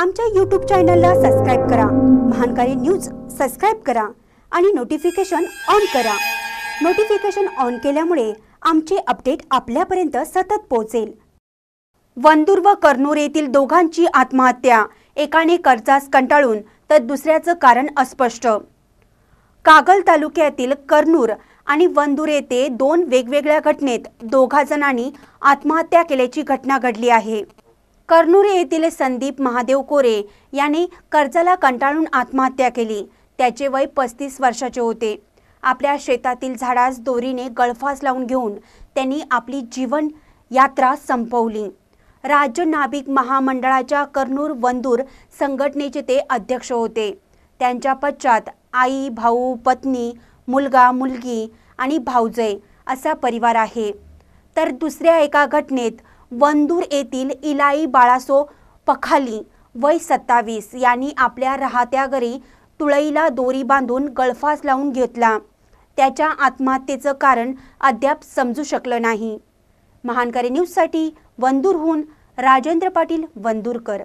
आमच्या यूट्यूब चॅनलला सबस्क्राईब करा महानकारी न्यूज सबस्क्राईब करा आणि नोटिफिकेशन ऑन करा नोटिफिकेशन ऑन केल्यामुळे आमचे अपडेट आपल्यापर्यंत सतत पोहोचेल वंदूर व कर्नूर येथील दोघांची आत्महत्या एकाने कर्जास कंटाळून तर दुसऱ्याचं कारण अस्पष्ट कागल तालुक्यातील कर्नूर आणि वंदूर येथे दोन वेगवेगळ्या घटनेत दोघा जणांनी आत्महत्या केल्याची घटना घडली आहे कर्नुरे येथील संदीप महादेव कोरे यांनी कर्जाला कंटाळून आत्महत्या केली त्याचे वय पस्तीस वर्षाचे होते आपल्या शेतातील झाडास दोरीने गळफास लावून घेऊन त्यांनी आपली जीवन यात्रा संपवली राज्य नाभिक महामंडळाच्या कर्नूर वंदूर संघटनेचे ते अध्यक्ष होते त्यांच्या पश्चात आई भाऊ पत्नी मुलगा मुलगी आणि भाऊजय असा परिवार आहे तर दुसऱ्या एका घटनेत वंदूर येथील इलाई बाळासो पखाली वय सत्तावीस यांनी आपल्या राहत्या घरी तुळईला दोरी बांधून गळफास लावून घेतला त्याच्या आत्महत्येचं कारण अद्याप समजू शकलं नाही महानकारी न्यूजसाठी वंदूरहून राजेंद्र पाटील वंदूरकर